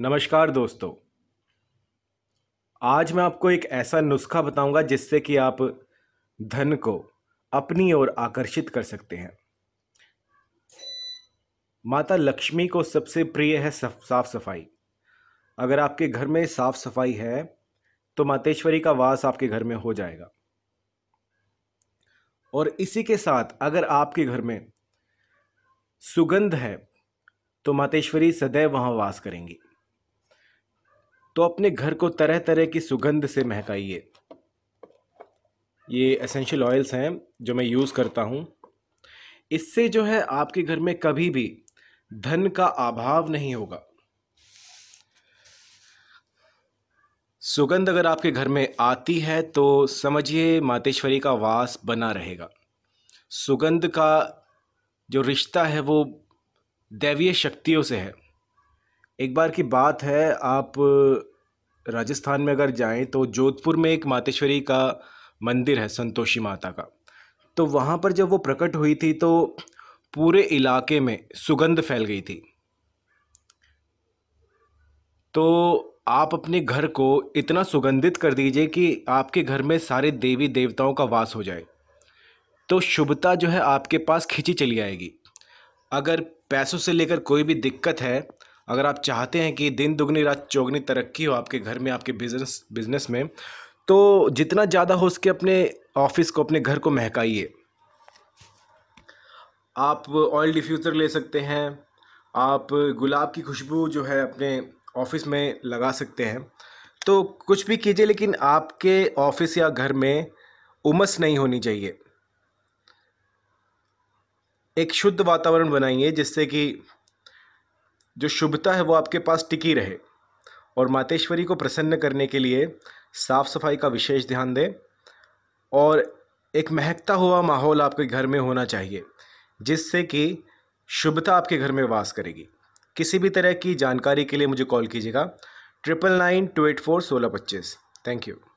नमस्कार दोस्तों आज मैं आपको एक ऐसा नुस्खा बताऊंगा जिससे कि आप धन को अपनी ओर आकर्षित कर सकते हैं माता लक्ष्मी को सबसे प्रिय है साफ सफाई अगर आपके घर में साफ सफाई है तो मातेश्वरी का वास आपके घर में हो जाएगा और इसी के साथ अगर आपके घर में सुगंध है तो मातेश्वरी सदैव वहां वास करेंगी तो अपने घर को तरह तरह की सुगंध से महकाइए ये एसेंशियल ऑयल्स हैं जो मैं यूज़ करता हूँ इससे जो है आपके घर में कभी भी धन का अभाव नहीं होगा सुगंध अगर आपके घर में आती है तो समझिए मातेश्वरी का वास बना रहेगा सुगंध का जो रिश्ता है वो दैवीय शक्तियों से है एक बार की बात है आप राजस्थान में अगर जाएं तो जोधपुर में एक मातेश्वरी का मंदिर है संतोषी माता का तो वहाँ पर जब वो प्रकट हुई थी तो पूरे इलाके में सुगंध फैल गई थी तो आप अपने घर को इतना सुगंधित कर दीजिए कि आपके घर में सारे देवी देवताओं का वास हो जाए तो शुभता जो है आपके पास खिंची चली आएगी अगर पैसों से लेकर कोई भी दिक्कत है अगर आप चाहते हैं कि दिन दुगनी रात चौगनी तरक्की हो आपके घर में आपके बिजनेस बिजनेस में तो जितना ज़्यादा हो सके अपने ऑफिस को अपने घर को महकाइए आप ऑयल डिफ्यूज़र ले सकते हैं आप गुलाब की खुशबू जो है अपने ऑफिस में लगा सकते हैं तो कुछ भी कीजिए लेकिन आपके ऑफिस या घर में उमस नहीं होनी चाहिए एक शुद्ध वातावरण बनाइए जिससे कि जो शुभता है वो आपके पास टिकी रहे और मातेश्वरी को प्रसन्न करने के लिए साफ़ सफाई का विशेष ध्यान दें और एक महकता हुआ माहौल आपके घर में होना चाहिए जिससे कि शुभता आपके घर में वास करेगी किसी भी तरह की जानकारी के लिए मुझे कॉल कीजिएगा triple nine two eight four सोलह पच्चीस थैंक यू